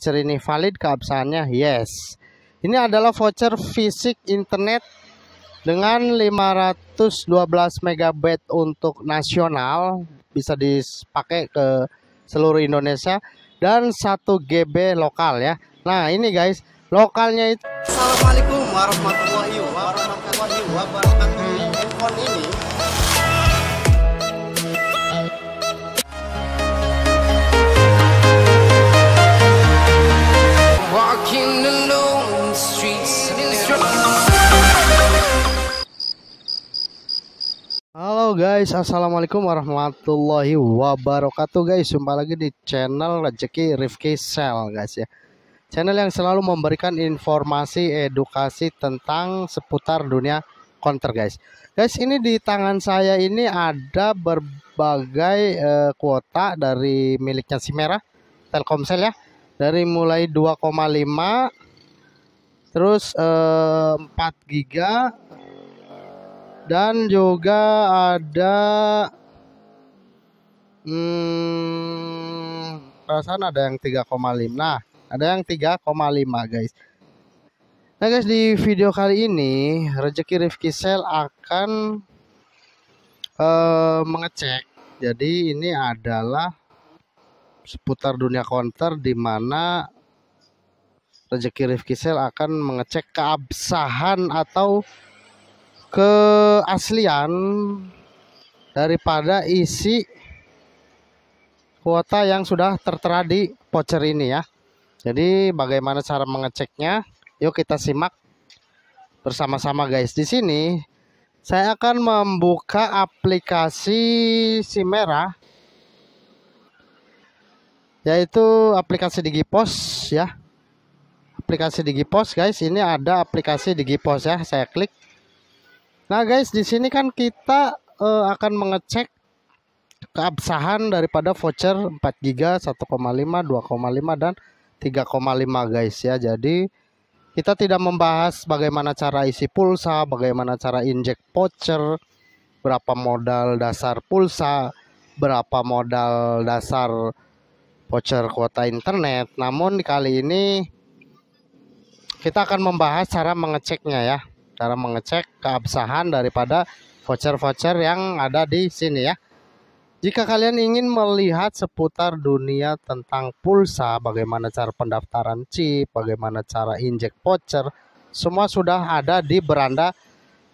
voucher ini valid keabsahannya yes ini adalah voucher fisik internet dengan 512 MB untuk nasional bisa dipakai ke seluruh Indonesia dan 1 GB lokal ya. Nah, ini guys, lokalnya itu Assalamualaikum warahmatullahi wabarakatuh. Handphone ini Halo guys, assalamualaikum warahmatullahi wabarakatuh guys. Jumpa lagi di channel rezeki Rifki Sel guys ya. Channel yang selalu memberikan informasi edukasi tentang seputar dunia counter guys. Guys ini di tangan saya ini ada berbagai uh, kuota dari miliknya si merah Telkomsel ya. Dari mulai 2,5 terus uh, eh, 4 giga dan juga ada hmm, perasaan ada yang 3,5 nah ada yang 3,5 guys nah guys di video kali ini rezeki Rifki Sel akan uh, mengecek jadi ini adalah seputar dunia konter di mana rezeki Rifki Sel akan mengecek keabsahan atau keaslian daripada isi kuota yang sudah tertera di voucher ini ya. Jadi bagaimana cara mengeceknya? Yuk kita simak bersama-sama guys. Di sini saya akan membuka aplikasi si merah yaitu aplikasi Digipos ya. Aplikasi Digipos guys, ini ada aplikasi Digipos ya. Saya klik Nah guys, di sini kan kita uh, akan mengecek keabsahan daripada voucher 4 GB, 1,5, 2,5 dan 3,5 guys ya. Jadi kita tidak membahas bagaimana cara isi pulsa, bagaimana cara injek voucher, berapa modal dasar pulsa, berapa modal dasar voucher kuota internet. Namun kali ini kita akan membahas cara mengeceknya ya cara mengecek keabsahan daripada voucher-voucher yang ada di sini ya. Jika kalian ingin melihat seputar dunia tentang pulsa, bagaimana cara pendaftaran chip, bagaimana cara injek voucher, semua sudah ada di beranda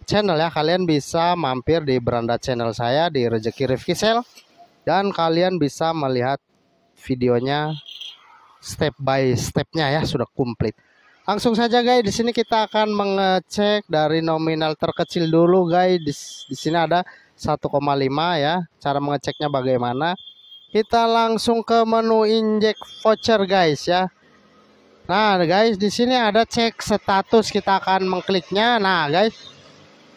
channel ya. Kalian bisa mampir di beranda channel saya di Rezeki Rifki Sel dan kalian bisa melihat videonya step by stepnya ya sudah komplit. Langsung saja guys, di sini kita akan mengecek dari nominal terkecil dulu guys. Di, sini ada 1,5 ya. Cara mengeceknya bagaimana? Kita langsung ke menu inject voucher guys ya. Nah guys, di sini ada cek status kita akan mengkliknya. Nah guys,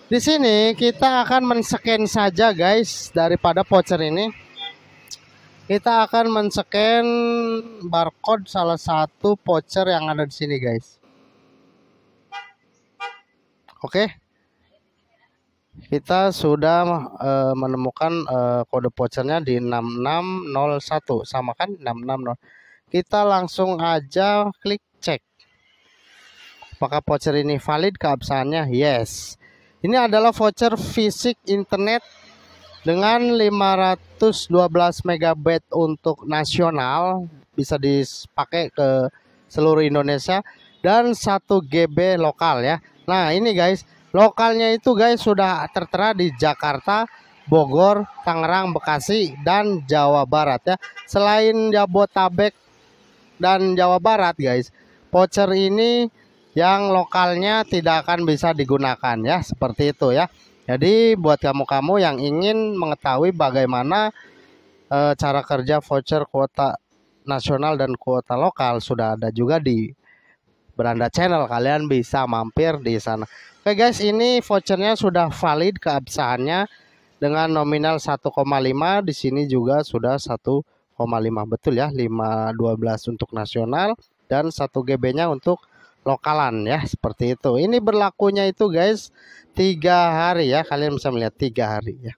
di sini kita akan men-scan saja guys daripada voucher ini. Kita akan men-scan barcode salah satu voucher yang ada di sini guys. Oke. Kita sudah uh, menemukan uh, kode vouchernya di 6601 sama kan 660. Kita langsung aja klik cek. Apakah voucher ini valid keabsahannya? Yes. Ini adalah voucher fisik internet dengan 512 MB untuk nasional bisa dipakai ke seluruh Indonesia dan 1 GB lokal ya. Nah ini guys lokalnya itu guys sudah tertera di Jakarta, Bogor, Tangerang, Bekasi dan Jawa Barat ya. Selain Jabotabek dan Jawa Barat guys, voucher ini yang lokalnya tidak akan bisa digunakan ya seperti itu ya. Jadi buat kamu-kamu yang ingin mengetahui bagaimana e, cara kerja voucher kuota nasional dan kuota lokal sudah ada juga di Beranda Channel. Kalian bisa mampir di sana. Oke guys, ini vouchernya sudah valid keabsahannya dengan nominal 1,5 di sini juga sudah 1,5 betul ya 512 untuk nasional dan 1 GB-nya untuk lokalan ya seperti itu. Ini berlakunya itu guys tiga hari ya kalian bisa melihat tiga hari ya.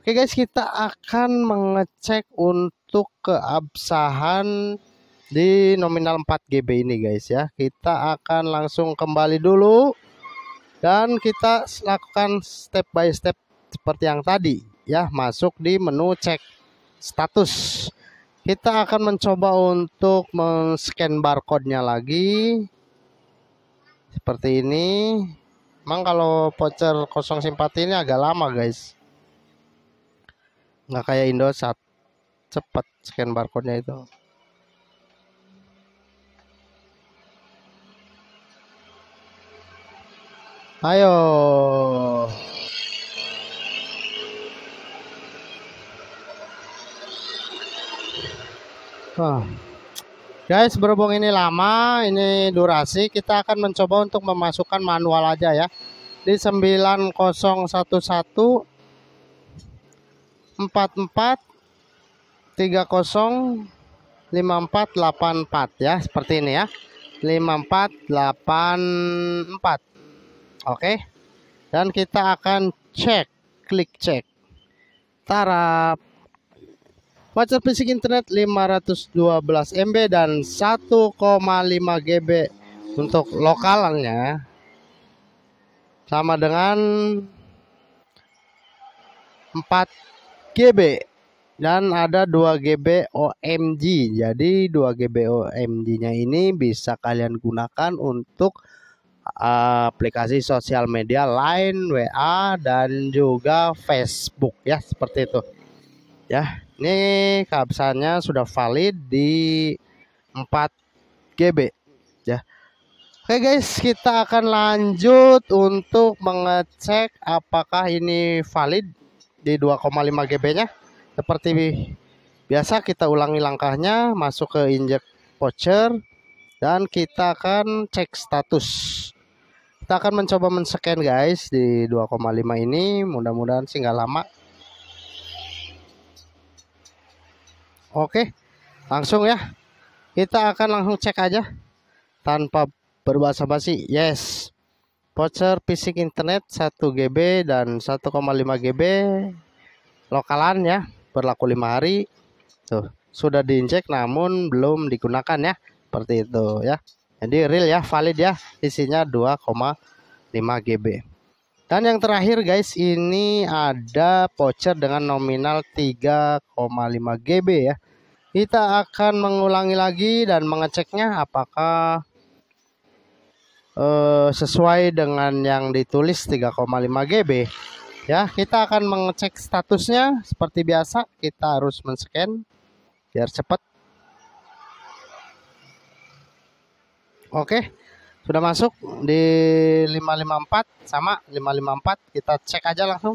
Oke guys kita akan mengecek untuk keabsahan di nominal 4 GB ini guys ya kita akan langsung kembali dulu dan kita lakukan step by step seperti yang tadi ya masuk di menu cek status kita akan mencoba untuk men-scan barcode-nya lagi seperti ini emang kalau voucher kosong simpati ini agak lama guys nggak kayak Indosat cepat scan barcode-nya itu Ayo. Guys, berhubung ini lama, ini durasi, kita akan mencoba untuk memasukkan manual aja ya. Di 9011 44 305484 ya, seperti ini ya. 5484 oke dan kita akan cek klik cek tarap Pacar fisik internet 512 MB dan 1,5 GB untuk lokalannya sama dengan 4 GB dan ada 2 GB OMG jadi 2 GB OMG nya ini bisa kalian gunakan untuk aplikasi sosial media lain WA dan juga Facebook ya seperti itu. Ya, ini kapsanya sudah valid di 4 GB ya. Oke guys, kita akan lanjut untuk mengecek apakah ini valid di 2,5 GB-nya. Seperti biasa kita ulangi langkahnya, masuk ke inject voucher dan kita akan cek status kita akan mencoba men-scan guys di 2,5 ini mudah-mudahan sih nggak lama oke langsung ya kita akan langsung cek aja tanpa berbahasa basi yes voucher fisik internet 1 GB dan 1,5 GB lokalan ya berlaku 5 hari tuh sudah diinjek namun belum digunakan ya seperti itu ya jadi real ya, valid ya, isinya 2,5 GB. Dan yang terakhir guys, ini ada voucher dengan nominal 3,5 GB ya. Kita akan mengulangi lagi dan mengeceknya apakah uh, sesuai dengan yang ditulis 3,5 GB. Ya, kita akan mengecek statusnya seperti biasa, kita harus men-scan biar cepat Oke. Sudah masuk di 554 sama 554 kita cek aja langsung.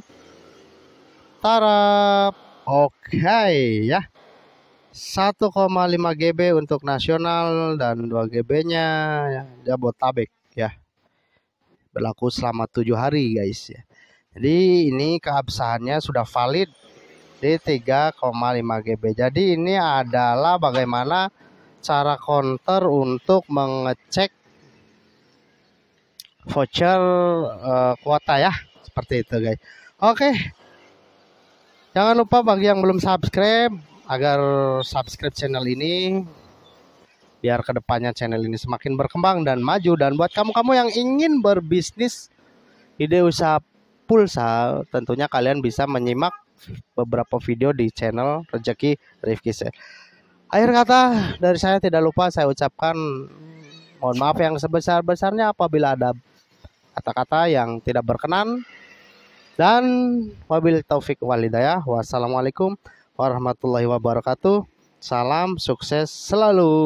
Tarap. Oke okay, ya. 1,5 GB untuk nasional dan 2 GB-nya ya, Jabotabek ya. Berlaku selama 7 hari guys ya. Jadi ini keabsahannya sudah valid di 3,5 GB. Jadi ini adalah bagaimana cara counter untuk mengecek voucher uh, kuota ya seperti itu guys oke okay. jangan lupa bagi yang belum subscribe agar subscribe channel ini biar kedepannya channel ini semakin berkembang dan maju dan buat kamu-kamu yang ingin berbisnis ide usaha pulsa tentunya kalian bisa menyimak beberapa video di channel rezeki Rifki Akhir kata dari saya tidak lupa saya ucapkan mohon maaf yang sebesar-besarnya apabila ada kata-kata yang tidak berkenan dan wabil taufik walidayah wassalamualaikum warahmatullahi wabarakatuh salam sukses selalu